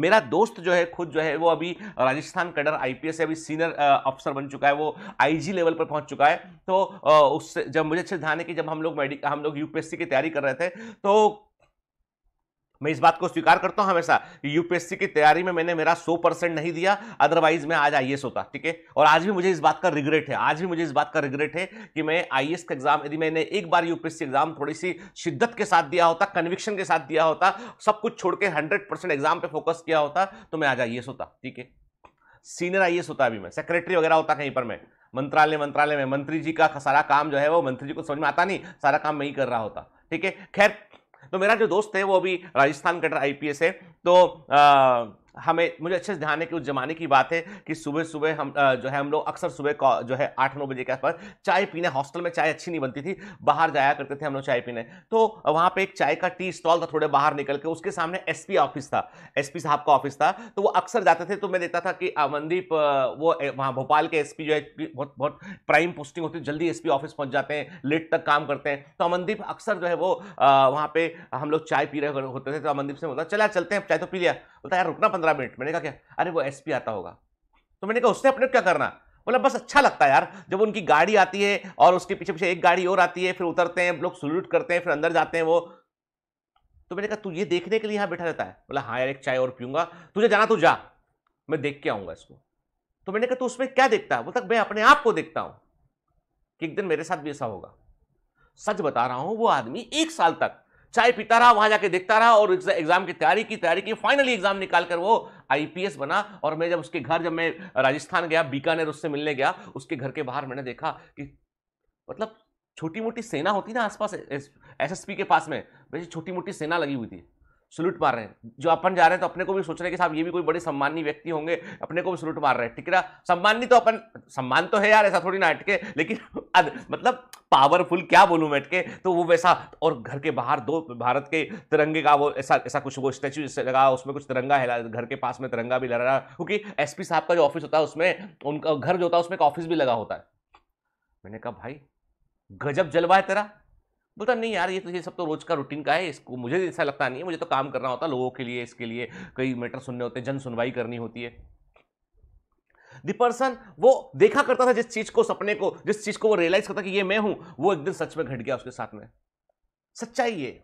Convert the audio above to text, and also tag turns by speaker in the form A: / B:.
A: मेरा दोस्त जो है खुद जो है वो अभी राजस्थान कैडर आईपीएस से अभी सीनियर अफसर बन चुका है वो आईजी लेवल पर पहुंच चुका है तो उससे जब मुझे अच्छे ध्यान है कि जब हम लोग मेडिकल हम लोग यूपीएससी की तैयारी कर रहे थे तो मैं इस बात को स्वीकार करता हूं हमेशा यूपीएससी की तैयारी में मैंने मेरा सौ परसेंट नहीं दिया अदरवाइज मैं आज आईएएस होता ठीक है और आज भी मुझे इस बात का रिग्रेट है आज भी मुझे इस बात का रिग्रेट है कि मैं आईएएस का एग्जाम यदि मैंने एक बार यूपीएससी एग्जाम थोड़ी सी शिद्दत के साथ दिया होता कन्विक्शन के साथ दिया होता सब कुछ छोड़ के हंड्रेड एग्जाम पर फोकस किया होता तो मैं आज आई होता ठीक है सीनियर आई होता अभी मैं सेक्रेटरी वगैरह होता कहीं पर मैं मंत्रालय मंत्रालय में मंत्री जी का सारा काम जो है वो मंत्री जी को समझ में आता नहीं सारा काम मैं ही कर रहा होता ठीक है खैर तो मेरा जो दोस्त है वो अभी राजस्थान कटर आईपीएस है तो आ, हमें मुझे अच्छे से ध्यान है कि उस जमाने की बात है कि सुबह सुबह हम जो है हम लोग अक्सर सुबह जो है आठ नौ बजे के आसपास चाय पीने हॉस्टल में चाय अच्छी नहीं बनती थी बाहर जाया करते थे हम लोग चाय पीने तो वहाँ पे एक चाय का टी स्टॉल था थोड़े बाहर निकल के उसके सामने एसपी ऑफिस था एस साहब का ऑफिस था तो वो अक्सर जाते थे तो मैं देखता था कि अमनदीप वो वहाँ भोपाल के एस जो है बहुत बहुत प्राइम पोस्टिंग होती है जल्दी एस ऑफिस पहुँच जाते हैं लेट तक काम करते हैं तो अमनदीप अक्सर जो है वो वहाँ पर हम लोग चाय पी रहे होते थे तो अमनदीप से बोलता चला चलते हैं चाय तो पी लिया बोलता यार रुकना पंद्रह मिनट मैंने कहा क्या अरे वो एसपी आता होगा तो मैंने कहा उसने अपने क्या करना बोला बस अच्छा लगता है यार जब उनकी गाड़ी आती है और उसके पीछे पीछे एक गाड़ी और आती है फिर उतरते हैं लोग सल्यूट करते हैं फिर अंदर जाते हैं वो तो मैंने कहा तू ये देखने के लिए यहाँ बैठा रहता है बोला हाँ यार एक चाय और पीऊंगा तुझे जाना तू तो जा मैं देख के आऊंगा इसको तो मैंने कहा तू उसमें क्या देखता है बोलता मैं अपने आप को देखता हूँ कि एक दिन मेरे साथ भी ऐसा होगा सच बता रहा हूँ वो आदमी एक साल तक चाय पीता रहा वहां जाके देखता रहा और एग्जाम की तैयारी की तैयारी की फाइनली एग्जाम निकाल कर वो आईपीएस बना और मैं जब उसके घर जब मैं राजस्थान गया बीकानेर उससे मिलने गया उसके घर के बाहर मैंने देखा कि मतलब छोटी मोटी सेना होती ना आसपास एसएसपी के पास में वैसे छोटी मोटी सेना लगी हुई थी सल्यूट मार रहे हैं जो अपन जा रहे हैं तो अपने को भी सोच रहे हैं कि साहब ये भी कोई बड़े सम्मानी व्यक्ति होंगे अपने को भी सल्यूट मार रहे हैं ठीक है ना सम्मानी तो अपन सम्मान तो है यार ऐसा थोड़ी ना अटके लेकिन अद, मतलब पावरफुल क्या बोलूँ मैं अटके तो वो वैसा और घर के बाहर दो भारत के तिरंगे का वो ऐसा ऐसा कुछ वो स्टैचू जैसे लगा उसमें कुछ तिरंगा है घर के पास में तिरंगा भी लगा क्योंकि एस साहब का जो ऑफिस होता है उसमें उनका घर जो होता है उसमें एक ऑफिस भी लगा होता है मैंने कहा भाई गजब जलवा है तेरा बोलता नहीं यार ये तो ये सब तो रोज का रूटीन का है इसको मुझे ऐसा लगता नहीं है मुझे तो काम करना होता लोगों के लिए इसके लिए कई मैटर सुनने होते हैं जन सुनवाई करनी होती है दी पर्सन वो देखा करता था जिस चीज को सपने को जिस चीज को वो रियलाइज करता कि ये मैं हूं वो एक दिन सच में घट गया उसके साथ में सच्चाई ये